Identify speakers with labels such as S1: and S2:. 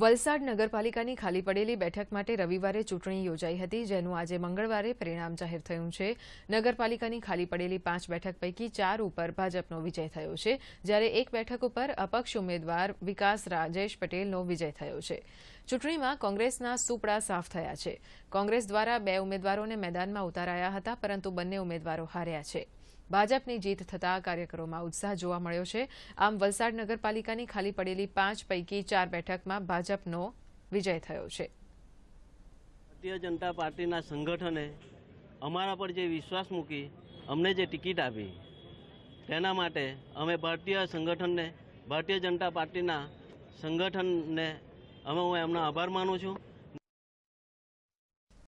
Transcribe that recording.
S1: વલસાડ નગરપાલિકાની ખાલી પડેલી બેઠક માટે રવિવારે ચૂંટણી યોજાઈ હતી જેનું આજે મંગળવારે પરિણામ જાહેર થયું છે નગરપાલિકાની ખાલી પડેલી પાંચ બેઠક પૈકી ચાર ઉપર ભાજપનો વિજય થયો છે જ્યારે એક બેઠક ઉપર અપક્ષ ઉમેદવાર વિકાસ રાજેશ પટેલનો વિજય થયો છે ચૂંટણીમાં કોંગ્રેસના સુપડા સાફ થયા છે કોંગ્રેસ દ્વારા બે ઉમેદવારોને મેદાનમાં ઉતારાયા હતા પરંતુ બંને ઉમેદવારો હાર્યા છે ભાજપની જીત થતાં કાર્યકરોમાં ઉત્સાહ જોવા મળ્યો છે આમ વલસાડ નગરપાલિકાની ખાલી પડેલી પાંચ પૈકી ચાર બેઠકમાં ભાજપનો વિજય થયો છે
S2: ભારતીય જનતા પાર્ટીના સંગઠને અમારા પર જે વિશ્વાસ મૂકી અમને જે ટિકિટ આપી તેના માટે અમે ભારતીય સંગઠનને ભારતીય જનતા પાર્ટીના સંગઠનને અમે હું એમનો આભાર માનું છું